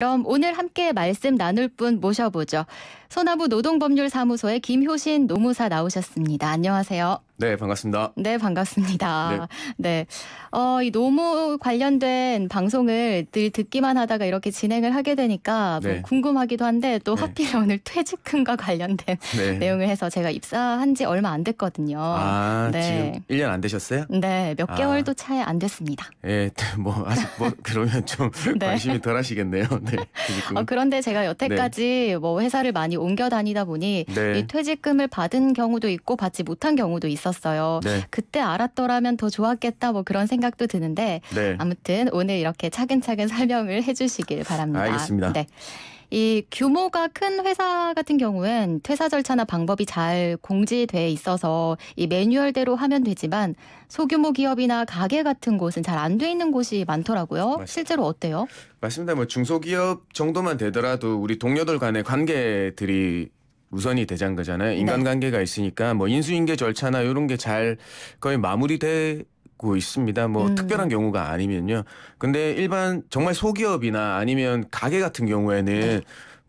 그럼 오늘 함께 말씀 나눌 분 모셔보죠. 소나무 노동법률사무소의 김효신 노무사 나오셨습니다. 안녕하세요. 네, 반갑습니다. 네, 반갑습니다. 네. 네. 어, 이 노무 관련된 방송을 늘 듣기만 하다가 이렇게 진행을 하게 되니까 뭐 네. 궁금하기도 한데 또 네. 하필 오늘 퇴직금과 관련된 네. 내용을 해서 제가 입사한 지 얼마 안 됐거든요. 아, 네. 지금 1년 안 되셨어요? 네, 몇 아. 개월도 차에안 됐습니다. 예, 네, 뭐 아직 뭐 그러면 좀 관심이 덜 하시겠네요. 네. 퇴직금. 어, 그런데 제가 여태까지 뭐 회사를 많이 옮겨 다니다 보니 이 퇴직금을 받은 경우도 있고 받지 못한 경우도 있어 요 있었어요. 네. 그때 알았더라면 더 좋았겠다 뭐 그런 생각도 드는데 네. 아무튼 오늘 이렇게 차근차근 설명을 해주시길 바랍니다. 알겠습니다. 네. 이 규모가 큰 회사 같은 경우엔 퇴사 절차나 방법이 잘 공지돼 있어서 이 매뉴얼대로 하면 되지만 소규모 기업이나 가게 같은 곳은 잘 안 돼 있는 곳이 많더라고요. 맞습니다. 실제로 어때요? 맞습니다. 뭐 중소기업 정도만 되더라도 우리 동료들 간의 관계들이 우선이 대장 거잖아요. 네. 인간관계가 있으니까 뭐 인수인계 절차나 이런 게 잘 거의 마무리되고 있습니다. 뭐 음. 특별한 경우가 아니면요. 근데 일반 정말 소기업이나 아니면 가게 같은 경우에는 네.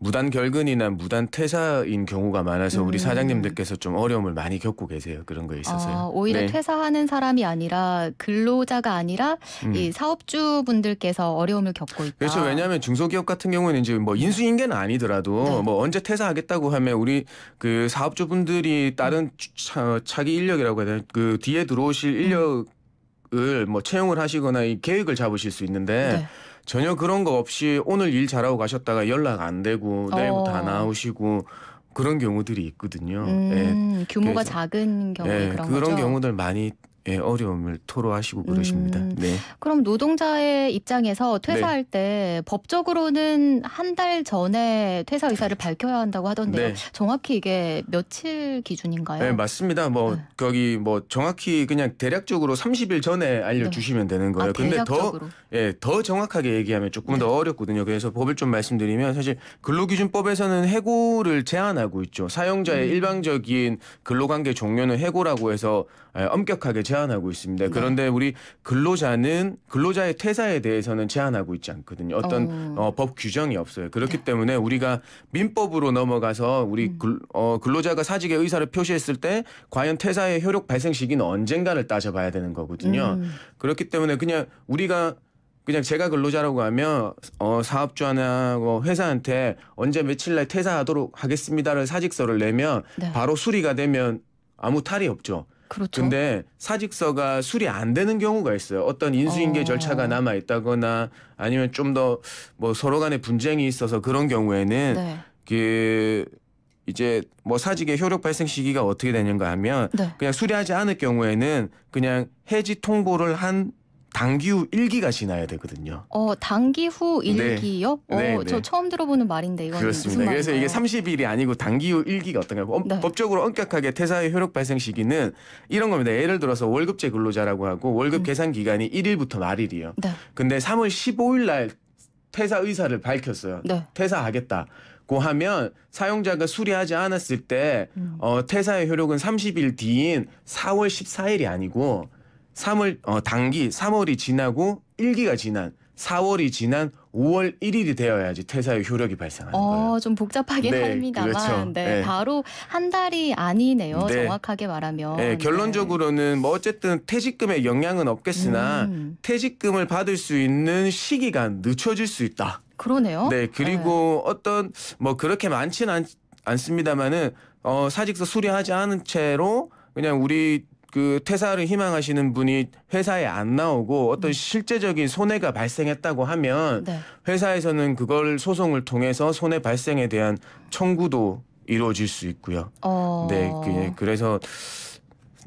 무단 결근이나 무단 퇴사인 경우가 많아서 우리 음. 사장님들께서 좀 어려움을 많이 겪고 계세요. 그런 거에 있어서요. 아, 오히려 네. 퇴사하는 사람이 아니라 근로자가 아니라 음. 이 사업주 분들께서 어려움을 겪고 있다. 그렇죠. 왜냐하면 중소기업 같은 경우는 에 이제 뭐 인수인계는 아니더라도 네. 뭐 언제 퇴사하겠다고 하면 우리 그 사업주 분들이 다른 차, 차기 인력이라고 해야 되나 그 뒤에 들어오실 인력 음. 을뭐 채용을 하시거나 이 계획을 잡으실 수 있는데 네. 전혀 그런 거 없이 오늘 일 잘하고 가셨다가 연락 안 되고 내일부 뭐 어. 안 나오시고 그런 경우들이 있거든요. 예. 음, 네. 규모가 그래서, 작은 경우 네, 예, 그런, 그런 경우들 많이 예, 어려움을 토로하시고 그러십니다. 음, 네. 그럼 노동자의 입장에서 퇴사할 네. 때 법적으로는 한 달 전에 퇴사 의사를 밝혀야 한다고 하던데요. 네. 정확히 이게 며칠 기준인가요? 네, 맞습니다. 뭐 네. 거기 뭐 정확히 그냥 대략적으로 30일 전에 알려 주시면 네. 되는 거예요. 아, 근데 대략적으로. 더 예, 더 정확하게 얘기하면 조금 더 네. 어렵거든요. 그래서 법을 좀 말씀드리면 사실 근로기준법에서는 해고를 제한하고 있죠. 사용자의 음. 일방적인 근로관계 종료는 해고라고 해서 예, 엄격하게 제한하고 있습니다. 네. 그런데 우리 근로자는 근로자의 퇴사에 대해서는 제한하고 있지 않거든요. 어떤 어. 어, 법 규정이 없어요. 그렇기 네. 때문에 우리가 민법으로 넘어가서 우리 음. 글, 어, 근로자가 사직의 의사를 표시했을 때 과연 퇴사의 효력 발생 시기는 언젠가를 따져봐야 되는 거거든요. 음. 그렇기 때문에 그냥 우리가 그냥 제가 근로자라고 하면 어, 사업주나 회사한테 언제 며칠 날 퇴사하도록 하겠습니다를 사직서를 내면 네. 바로 수리가 되면 아무 탈이 없죠. 그렇죠. 근데 사직서가 수리 안 되는 경우가 있어요. 어떤 인수인계 어... 절차가 남아 있다거나 아니면 좀 더 뭐 서로 간에 분쟁이 있어서 그런 경우에는 네. 그 이제 뭐 사직의 효력 발생 시기가 어떻게 되는가 하면 네. 그냥 수리하지 않을 경우에는 그냥 해지 통보를 한 당기 후 일기가 지나야 되거든요. 어, 당기 후 네. 일기요? 네. 어, 네, 네. 저 처음 들어보는 말인데 이건 그렇습니다. 그래서 이게 30일이 아니고 당기 후 일기가 어떤가요? 네. 법적으로 엄격하게 퇴사의 효력 발생 시기는 이런 겁니다. 예를 들어서 월급제 근로자라고 하고 월급 음. 계산 기간이 1일부터 말일이에요. 네. 근데 3월 15일 날 퇴사 의사를 밝혔어요. 네. 퇴사하겠다. 고 하면 사용자가 수리하지 않았을 때 음. 어, 퇴사의 효력은 30일 뒤인 4월 14일이 아니고 3월 어, 단기 3월이 지나고 1기가 지난 4월이 지난 5월 1일이 되어야지 퇴사의 효력이 발생하는 어, 거예요. 좀 복잡하긴 네, 합니다만, 그렇죠. 네, 네. 바로 한 달이 아니네요. 네. 정확하게 말하면. 네, 네. 결론적으로는 뭐 어쨌든 퇴직금에 영향은 없겠으나 음. 퇴직금을 받을 수 있는 시기가 늦춰질 수 있다. 그러네요. 네, 그리고 네. 어떤 뭐 그렇게 많지는 않, 않습니다마는 어, 사직서 수리하지 않은 채로 그냥 우리 그 퇴사를 희망하시는 분이 회사에 안 나오고 어떤 음. 실제적인 손해가 발생했다고 하면 네. 회사에서는 그걸 소송을 통해서 손해 발생에 대한 청구도 이루어질 수 있고요. 어... 네, 그, 예, 그래서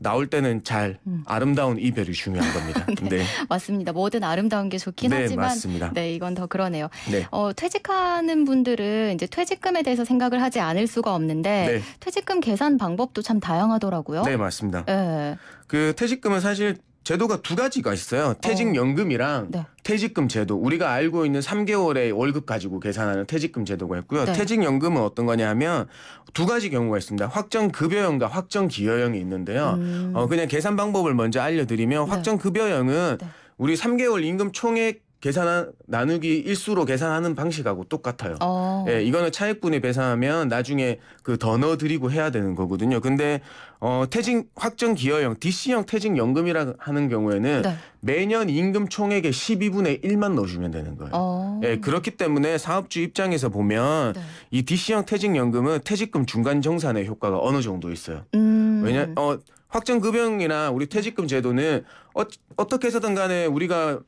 나올 때는 잘 음. 아름다운 이별이 중요한 겁니다. 네, 네. 맞습니다. 뭐든 아름다운 게 좋긴 네, 하지만 맞습니다. 네, 이건 더 그러네요. 네. 어, 퇴직하는 분들은 이제 퇴직금에 대해서 생각을 하지 않을 수가 없는데 네. 퇴직금 계산 방법도 참 다양하더라고요. 네, 맞습니다. 네. 그 퇴직금은 사실 제도가 두 가지가 있어요. 퇴직연금이랑 어. 네. 퇴직금 제도 우리가 알고 있는 3개월의 월급 가지고 계산하는 퇴직금 제도가 있고요. 네. 퇴직연금은 어떤 거냐면 두 가지 경우가 있습니다. 확정 급여형과 확정 기여형이 있는데요. 음. 어 그냥 계산 방법을 먼저 알려드리면 네. 확정 급여형은 네. 우리 3개월 임금 총액 계산 나누기 일수로 계산하는 방식하고 똑같아요. 어. 예, 이거는 차액분에 배상하면 나중에 그 더 넣어 드리고 해야 되는 거거든요. 근데 어 퇴직 확정 기여형 DC형 퇴직 연금이라 하는 경우에는 네. 매년 임금 총액의 12분의 1만 넣어 주면 되는 거예요. 어. 예, 그렇기 때문에 사업주 입장에서 보면 네. 이 DC형 퇴직 연금은 퇴직금 중간 정산의 효과가 어느 정도 있어요. 음. 왜냐 어 확정급여형이나 우리 퇴직금 제도는 어, 어떻게 해서든 간에 우리가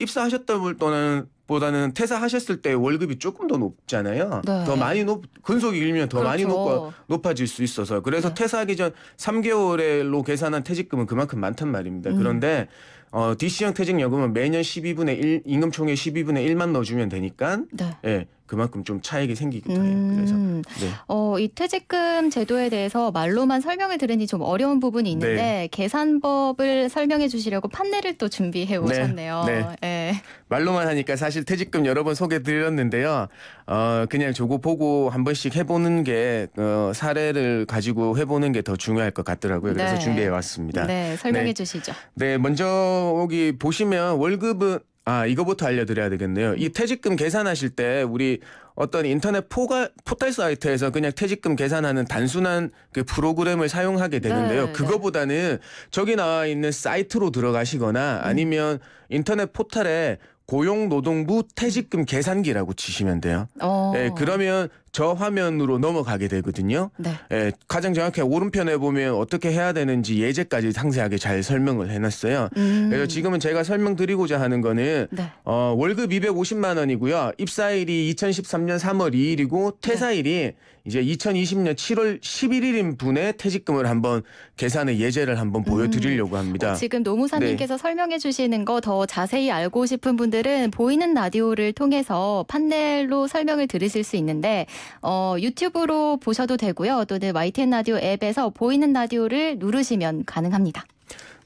입사하셨던 분동는 보다는 퇴사하셨을 때 월급이 조금 더 높잖아요. 네. 더 많이 높 근속이 길면 더 그렇죠. 많이 높고 높아질 수 있어서 그래서 네. 퇴사하기 전 3개월로 계산한 퇴직금은 그만큼 많단 말입니다. 음. 그런데 어 DC형 퇴직연금은 매년 12분의 1 임금총액 12분의 1만 넣어주면 되니까 네. 예, 그만큼 좀 차액이 생기기도 해요. 그래서 음. 네. 어, 이 퇴직금 제도에 대해서 말로만 설명을 들으니 좀 어려운 부분이 네. 있는데 네. 계산법을 설명해 주시려고 판넬을 또 준비해 네. 오셨네요. 네. 네. 말로만 하니까 사실 퇴직금 여러 번 소개 드렸는데요. 어, 그냥 저거 보고 한 번씩 해보는 게 어, 사례를 가지고 해보는 게 더 중요할 것 같더라고요. 그래서 네. 준비해 왔습니다. 네, 설명해 주시죠. 네, 먼저 여기 보시면 월급은 아, 이거부터 알려드려야 되겠네요. 이 음. 퇴직금 계산하실 때 우리 어떤 인터넷 포가, 포털 사이트에서 그냥 퇴직금 계산하는 단순한 그 프로그램을 사용하게 되는데요. 네, 네. 그거보다는 저기 나와 있는 사이트로 들어가시거나 음. 아니면 인터넷 포털에 고용노동부 퇴직금 계산기라고 치시면 돼요. 어. 네, 그러면 저 화면으로 넘어가게 되거든요. 네. 예, 가장 정확히 오른편에 보면 어떻게 해야 되는지 예제까지 상세하게 잘 설명을 해놨어요. 음. 그래서 지금은 제가 설명드리고자 하는 거는 네. 어, 월급 250만 원이고요. 입사일이 2013년 3월 2일이고 퇴사일이 네. 이제 2020년 7월 11일인 분의 퇴직금을 한번 계산의 예제를 한번 음. 보여드리려고 합니다. 어, 지금 노무사님께서 네. 설명해 주시는 거 더 자세히 알고 싶은 분들은 보이는 라디오를 통해서 판넬로 설명을 들으실 수 있는데 어, 유튜브로 보셔도 되고요. 또는 YTN 라디오 앱에서 보이는 라디오를 누르시면 가능합니다.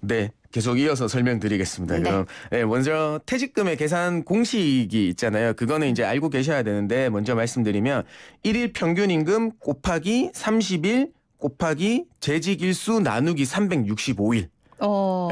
네. 계속 이어서 설명드리겠습니다. 네. 그럼 네, 먼저 퇴직금의 계산 공식이 있잖아요. 그거는 이제 알고 계셔야 되는데 먼저 말씀드리면 1일 평균 임금 곱하기 30일 곱하기 재직일수 나누기 365일 어.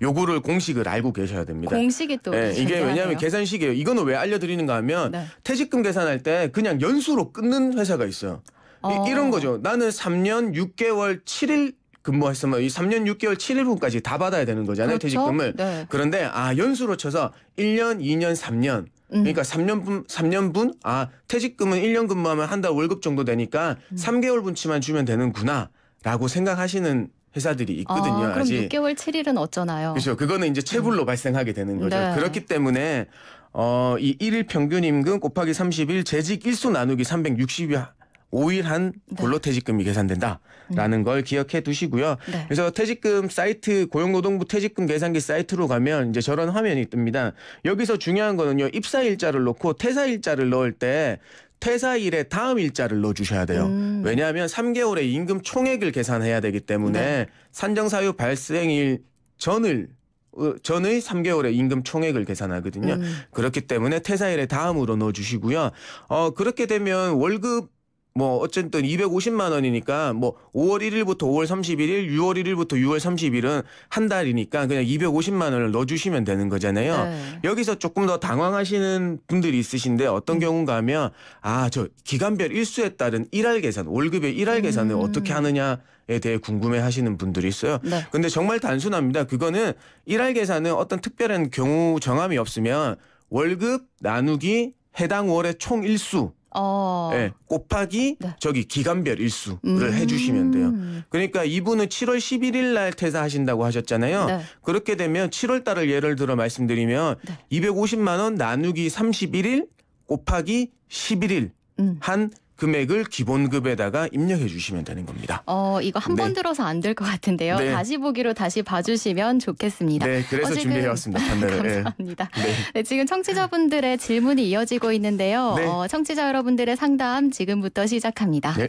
예, 요거를 공식을 알고 계셔야 됩니다. 공식이 또 예, 이게 왜냐하면 계산식이에요. 이거는 왜 알려드리는가 하면 네. 퇴직금 계산할 때 그냥 연수로 끊는 회사가 있어요. 어. 이, 이런 거죠. 나는 3년 6개월 7일 근무했으면 이 3년 6개월 7일분까지 다 받아야 되는 거잖아요, 그렇죠? 퇴직금을. 네. 그런데 아, 연수로 쳐서 1년, 2년, 3년. 음. 그러니까 3년분 3년분 아, 퇴직금은 1년 근무하면 한 달 월급 정도 되니까 음. 3개월분치만 주면 되는구나. 라고 생각하시는 회사들이 있거든요. 아, 그럼 아직. 6개월 7일은 어쩌나요? 그렇죠. 그거는 이제 체불로 음. 발생하게 되는 거죠. 네. 그렇기 때문에 어, 이 1일 평균 임금 곱하기 30일 재직 일수 나누기 360일 5일 한 네. 골로 네. 퇴직금이 계산된다라는 음. 걸 기억해 두시고요. 네. 그래서 퇴직금 사이트 고용노동부 퇴직금 계산기 사이트로 가면 이제 저런 화면이 뜹니다. 여기서 중요한 거는요. 입사 일자를 놓고 퇴사 일자를 넣을 때 퇴사일에 다음 일자를 넣어주셔야 돼요. 음. 왜냐하면 3개월의 임금 총액을 계산해야 되기 때문에 네. 산정사유 발생일 전을 어, 전의 3개월의 임금 총액을 계산하거든요. 음. 그렇기 때문에 퇴사일에 다음으로 넣어주시고요. 어, 그렇게 되면 월급 뭐 어쨌든 250만 원이니까 뭐 5월 1일부터 5월 31일, 6월 1일부터 6월 30일은 한 달이니까 그냥 250만 원을 넣어주시면 되는 거잖아요. 네. 여기서 조금 더 당황하시는 분들이 있으신데 어떤 음. 경우인가 하면 아 저 기간별 일수에 따른 일할 계산, 월급의 일할 계산을 음. 어떻게 하느냐 에 대해 궁금해 하시는 분들이 있어요. 네. 근데 정말 단순합니다. 그거는 일할 계산은 어떤 특별한 경우 정함이 없으면 월급 나누기 해당 월의 총 일수 어. 네, 곱하기 네. 저기 기간별 일수를 음. 해주시면 돼요. 그러니까 이분은 7월 11일 날 퇴사하신다고 하셨잖아요. 네. 그렇게 되면 7월 달을 예를 들어 말씀드리면 250만 원 나누기 31일 곱하기 11일 음. 한 금액을 기본급에다가 입력해 주시면 되는 겁니다. 어, 이거 한번 네. 들어서 안 될 것 같은데요. 네. 다시 보기로 다시 봐주시면 좋겠습니다. 네, 그래서 어, 지금... 준비해왔습니다. 네. 감사합니다. 네. 네. 지금 청취자분들의 질문이 이어지고 있는데요. 네. 어, 청취자 여러분들의 상담 지금부터 시작합니다. 네.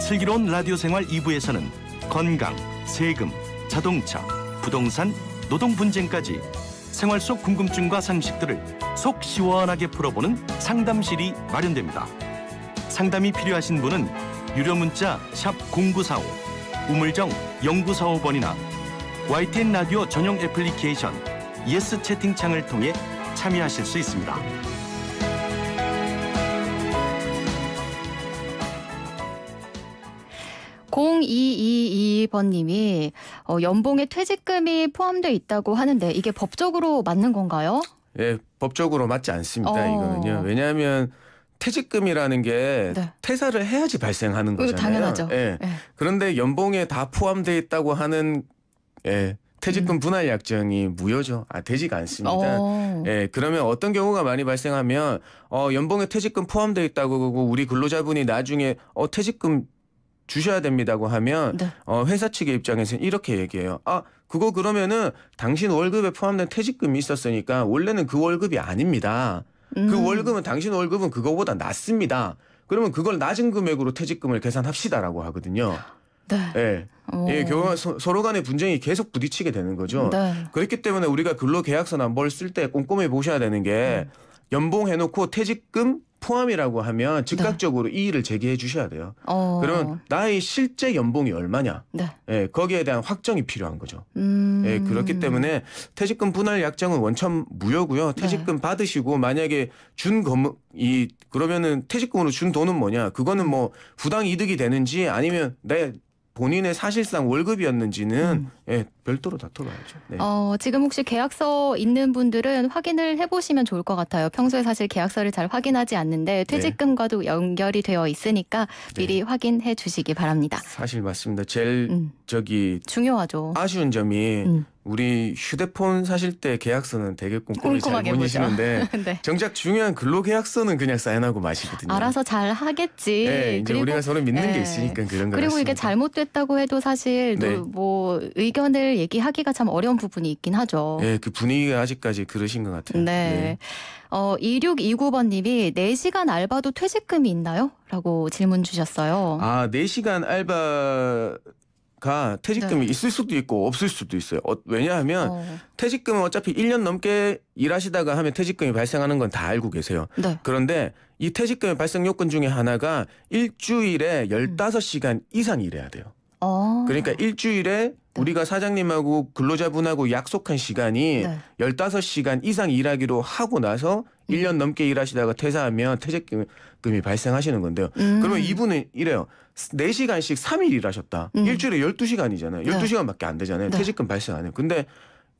슬기로운 라디오 생활 2부에서는 건강, 세금, 자동차, 부동산, 노동 분쟁까지 생활 속 궁금증과 상식들을 속 시원하게 풀어보는 상담실이 마련됩니다. 상담이 필요하신 분은 유료 문자 샵 0945, 우물정 0945번이나 YTN 라디오 전용 애플리케이션 예스 채팅창을 통해 참여하실 수 있습니다. 0222번님이 어, 연봉에 퇴직금이 포함되어 있다고 하는데 이게 법적으로 맞는 건가요? 예, 법적으로 맞지 않습니다. 어. 이거는요. 왜냐하면 퇴직금이라는 게 네. 퇴사를 해야지 발생하는 거잖아요. 당연하죠. 예. 예. 그런데 연봉에 다 포함되어 있다고 하는 예. 퇴직금 음. 분할 약정이 무효죠. 아, 되지가 않습니다. 오. 어. 예, 그러면 어떤 경우가 많이 발생하면 어, 연봉에 퇴직금 포함되어 있다고 그러고 우리 근로자분이 나중에 어, 퇴직금 주셔야 됩니다고 하면 네. 어, 회사 측의 입장에서는 이렇게 얘기해요. 아 그거 그러면은 당신 월급에 포함된 퇴직금이 있었으니까 원래는 그 월급이 아닙니다. 그 음. 그 월급은 당신 월급은 그거보다 낮습니다. 그러면 그걸 낮은 금액으로 퇴직금을 계산합시다라고 하거든요. 네. 예. 어. 예, 결가 서로 간의 분쟁이 계속 부딪히게 되는 거죠. 네. 그렇기 때문에 우리가 근로계약서나 뭘 쓸 때 꼼꼼히 보셔야 되는 게 네. 연봉 해놓고 퇴직금 포함이라고 하면 네. 즉각적으로 이의를 제기해 주셔야 돼요. 어. 그러면 나의 실제 연봉이 얼마냐? 네. 예, 거기에 대한 확정이 필요한 거죠. 음. 예, 그렇기 때문에 퇴직금 분할 약정은 원천 무효고요. 네. 퇴직금 네. 받으시고 만약에 준 금, 이 그러면은 퇴직금으로 준 돈은 뭐냐? 그거는 뭐 부당 이득이 되는지 아니면 내 본인의 사실상 월급이었는지는 음. 예, 별도로 다털어야죠 네. 어, 지금 혹시 계약서 있는 분들은 확인을 해보시면 좋을 것 같아요. 평소에 사실 계약서를 잘 확인하지 않는데 네. 퇴직금과도 연결이 되어 있으니까 미리 네. 확인해 주시기 바랍니다. 사실 맞습니다. 제일 음. 저기 중요하죠. 아쉬운 점이 음. 우리 휴대폰 사실 때 계약서는 되게 꼼꼼히 잘 보시는데 네. 정작 중요한 근로계약서는 그냥 사인하고 마시거든요. 알아서 잘 하겠지. 네, 이제 그리고, 우리가 서로 믿는 네. 게 있으니까 그런 거. 그리고 같습니다. 이게 잘못됐다고 해도 사실 네. 뭐, 뭐 의견 의견을 얘기하기가 참 어려운 부분이 있긴 하죠. 예, 그 분위기가 아직까지 그러신 것 같아요. 네. 네. 어, 2629번님이 4시간 알바도 퇴직금이 있나요? 라고 질문 주셨어요. 아, 4시간 알바 가 퇴직금이 네. 있을 수도 있고 없을 수도 있어요. 어, 왜냐하면 어. 퇴직금은 어차피 1년 넘게 일하시다가 하면 퇴직금이 발생하는 건 다 알고 계세요. 네. 그런데 이 퇴직금의 발생 요건 중에 하나가 일주일에 15시간 음. 이상 일해야 돼요. 어. 그러니까 일주일에 네. 우리가 사장님하고 근로자분하고 약속한 시간이 네. 15시간 이상 일하기로 하고 나서 음. 1년 넘게 일하시다가 퇴사하면 퇴직금이 발생하시는 건데요. 음. 그러면 이분은 이래요. 4시간씩 3일 일하셨다. 음. 일주일에 12시간이잖아요. 12시간밖에 안 되잖아요. 네. 퇴직금 발생 안 해요. 근데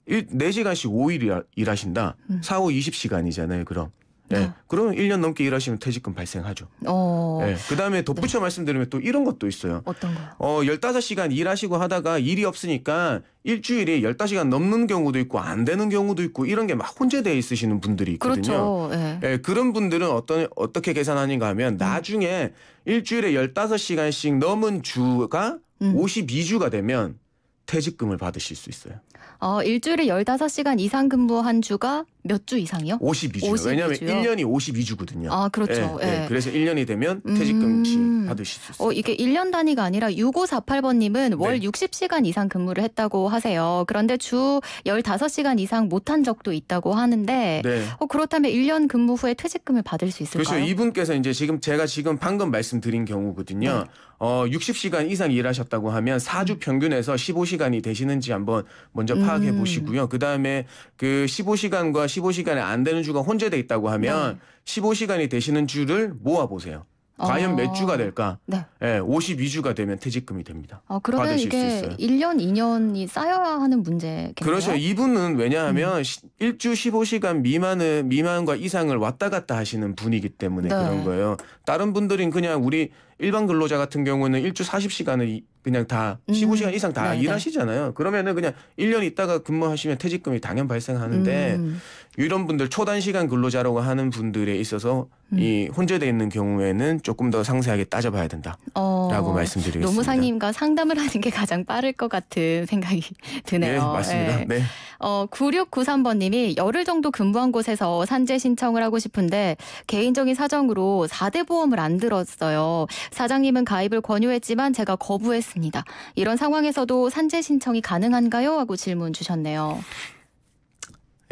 4시간씩 5일 일하신다. 음. 4, 5, 20시간이잖아요. 그럼. 예. 아. 그러면 1년 넘게 일하시면 퇴직금 발생하죠. 어. 예. 그다음에 덧붙여 네. 말씀드리면 또 이런 것도 있어요. 어떤 거 어, 15시간 일하시고 하다가 일이 없으니까 일주일에 15시간 넘는 경우도 있고 안 되는 경우도 있고 이런 게 막혼재되어 있으시는 분들이 있거든요. 그렇죠. 예. 예. 그런 분들은 어떤 어떻게 계산하는가 하면 음. 나중에 음. 일주일에 15시간씩 넘은 주가 음. 52주가 되면 퇴직금을 받으실 수 있어요. 어, 일주일에 15시간 이상 근무한 주가 몇주 이상이요? 52주요. 52주. 왜냐하면 1년이 52주거든요. 아, 그렇죠. 예, 예. 예. 그래서 1년이 되면 음. 퇴직금치 음. 받으실 수 있어요. 어, 이게 1년 단위가 아니라 6548번님은 네. 월 60시간 이상 근무를 했다고 하세요. 그런데 주 15시간 이상 못한 적도 있다고 하는데 네. 어, 그렇다면 1년 근무 후에 퇴직금을 받을 수 있을까요? 그렇죠. 이분께서 이제 지금 제가 지금 방금 말씀드린 경우거든요. 네. 어, 60시간 이상 일하셨다고 하면 4주 음. 평균에서 15시간이 되시는지 한번 먼저 음. 파악해 보시고요. 음. 그다음에 그 15시간과 15시간이 안 되는 주가 혼재돼 있다고 하면 15시간이 되시는 주를 모아 보세요. 어. 과연 어... 몇 주가 될까? 네. 예, 52주가 되면 퇴직금이 됩니다. 아, 그러면 이게 1년, 2년이 쌓여야 하는 문제겠네요. 그렇죠. 이분은 왜냐하면 음. 1주 15시간 미만은 미만과 이상을 왔다 갔다 하시는 분이기 때문에 네. 그런 거예요. 다른 분들은 그냥 우리 일반 근로자 같은 경우는 1주 40시간을 그냥 다 15시간 음. 이상 다 네, 네, 일하시잖아요. 그러면은 그냥 1년 있다가 근무하시면 퇴직금이 당연 발생하는데 음. 이런 분들 초단시간 근로자라고 하는 분들에 있어서 음. 이 혼재되어 있는 경우에는 조금 더 상세하게 따져봐야 된다라고 어, 말씀드리겠습니다. 노무사님과 상담을 하는 게 가장 빠를 것 같은 생각이 드네요. 네, 맞습니다. 네. 네. 어, 9693번님이 열흘 정도 근무한 곳에서 산재 신청을 하고 싶은데 개인적인 사정으로 4대 보험을 안 들었어요. 사장님은 가입을 권유했지만 제가 거부했습니다. 이런 상황에서도 산재 신청이 가능한가요? 하고 질문 주셨네요.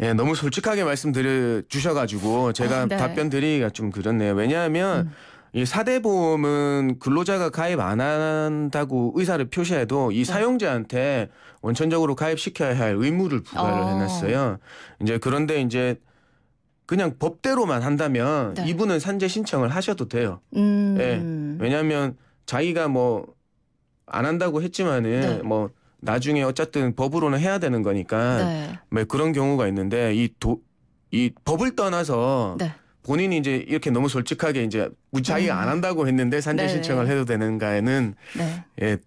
예, 너무 솔직하게 말씀드려 주셔가지고 제가 아, 네. 답변 드리기가 좀 그렇네요. 왜냐하면 음. 이 사대보험은 근로자가 가입 안 한다고 의사를 표시해도 이 네. 사용자한테 원천적으로 가입시켜야 할 의무를 부과를 어. 해놨어요. 이제 그런데 이제 그냥 법대로만 한다면 네. 이분은 산재 신청을 하셔도 돼요. 음. 예, 왜냐하면 자기가 뭐 안 한다고 했지만은 네. 뭐 나중에 어쨌든 법으로는 해야 되는 거니까 네. 뭐 그런 경우가 있는데 이 도 이 법을 떠나서 네. 본인이 이제 이렇게 너무 솔직하게 이제 무차이 음. 안 한다고 했는데 산재 네. 신청을 해도 되는가에는 네. 예,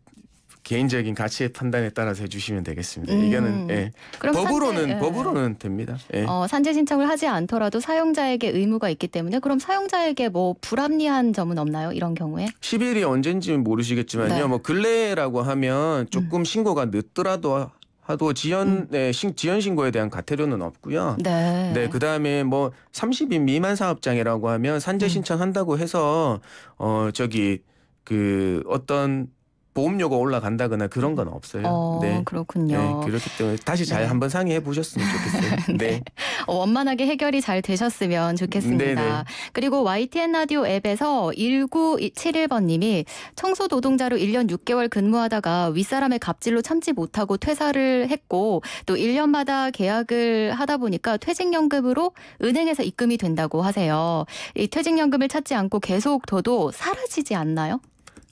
개인적인 가치의 판단에 따라서 해주시면 되겠습니다. 음. 이거는 예. 법으로는 산재, 예. 법으로는 됩니다. 예. 어, 산재 신청을 하지 않더라도 사용자에게 의무가 있기 때문에 그럼 사용자에게 뭐 불합리한 점은 없나요? 이런 경우에 10일이 언젠지 모르시겠지만요. 네. 뭐 근래라고 하면 조금 음. 신고가 늦더라도 하도 지연 음. 네, 신, 지연 신고에 대한 과태료는 없고요. 네. 네 그다음에 뭐 30인 미만 사업장이라고 하면 산재 음. 신청한다고 해서 어 저기 그 어떤 보험료가 올라간다거나 그런 건 없어요. 어, 네. 그렇군요. 네, 그렇기 때문에 다시 잘 네. 한번 상의해 보셨으면 좋겠어요. 네. 네. 어, 원만하게 해결이 잘 되셨으면 좋겠습니다. 네네. 네. 그리고 YTN 라디오 앱에서 1971번 님이 청소 노동자로 1년 6개월 근무하다가 윗사람의 갑질로 참지 못하고 퇴사를 했고 또 1년마다 계약을 하다 보니까 퇴직연금으로 은행에서 입금이 된다고 하세요. 이 퇴직연금을 찾지 않고 계속 둬도 사라지지 않나요?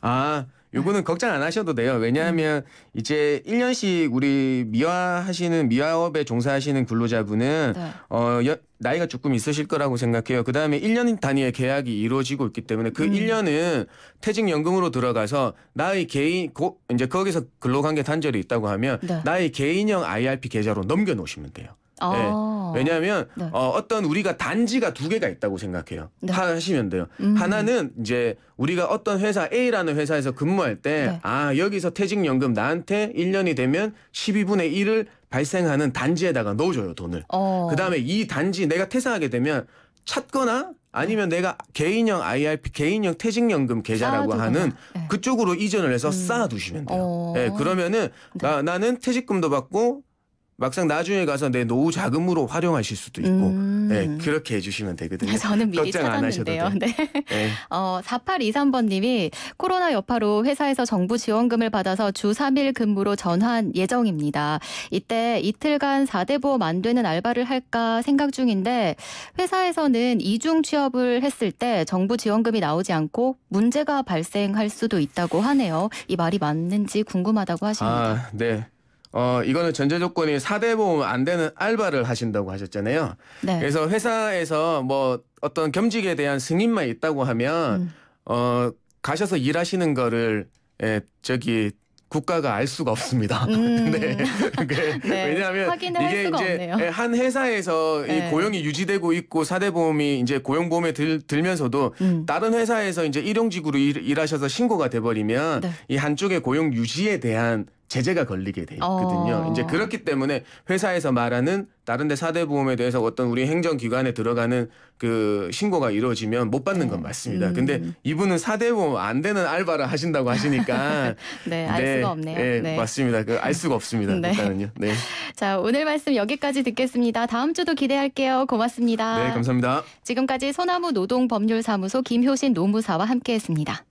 아, 요거는 걱정 안 하셔도 돼요. 왜냐하면 이제 1년씩 우리 미화하시는 미화업에 종사하시는 근로자분은 네. 어 여, 나이가 조금 있으실 거라고 생각해요. 그다음에 1년 단위의 계약이 이루어지고 있기 때문에 그 음. 1년은 퇴직연금으로 들어가서 나의 개인 고, 이제 거기서 근로관계 단절이 있다고 하면 네. 나의 개인형 IRP 계좌로 넘겨 놓으시면 돼요. 예. 아. 네. 왜냐하면 네. 어, 어떤 우리가 단지가 두 개가 있다고 생각해요. 네. 하시면 돼요. 음. 하나는 이제 우리가 어떤 회사 A라는 회사에서 근무할 때아 네. 여기서 퇴직연금 나한테 1년이 되면 12분의 1을 발생하는 단지에다가 넣어줘요 돈을. 어. 그 다음에 이 단지 내가 퇴사하게 되면 찾거나 아니면 내가 개인형 IRP 개인형 퇴직연금 계좌라고 쌓아두구 하는 네. 그쪽으로 이전을 해서 음. 쌓아두시면 돼요. 어. 예, 네, 그러면은 나, 나는 퇴직금도 받고 막상 나중에 가서 내 노후 자금으로 활용하실 수도 있고 음. 네, 그렇게 해주시면 되거든요. 아, 저는 미리 걱정 찾았는데요. 안 하셔도 네. 네. 어, 4823번님이 코로나 여파로 회사에서 정부 지원금을 받아서 주 3일 근무로 전환 예정입니다. 이때 이틀간 4대 보험 안 되는 알바를 할까 생각 중인데 회사에서는 이중 취업을 했을 때 정부 지원금이 나오지 않고 문제가 발생할 수도 있다고 하네요. 이 말이 맞는지 궁금하다고 하십니다. 아, 네. 어, 이거는 전제 조건이 사대 보험 안 되는 알바를 하신다고 하셨잖아요. 네. 그래서 회사에서 뭐 어떤 겸직에 대한 승인만 있다고 하면 음. 어, 가셔서 일하시는 거를 예, 저기 국가가 알 수가 없습니다. 음. 네. 그 네. 왜냐하면 이게 이제 없네요. 예, 한 회사에서 네. 이 고용이 유지되고 있고 사대 보험이 이제 고용 보험에 들, 들면서도 음. 다른 회사에서 이제 일용직으로 일, 하셔서 신고가 돼 버리면 네. 이 한쪽의 고용 유지에 대한 제재가 걸리게 돼 있거든요. 어. 이제 그렇기 때문에 회사에서 말하는 다른데 사대보험에 대해서 어떤 우리 행정기관에 들어가는 그 신고가 이루어지면 못 받는 건 네. 맞습니다. 음. 근데 이분은 사대보험 안 되는 알바를 하신다고 하시니까 네, 알 네, 수가 없네요. 네, 네. 맞습니다. 그 알 수가 없습니다. 네. 일단은요. 네. 자, 오늘 말씀 여기까지 듣겠습니다. 다음 주도 기대할게요. 고맙습니다. 네, 감사합니다. 지금까지 소나무 노동법률사무소 김효신 노무사와 함께했습니다.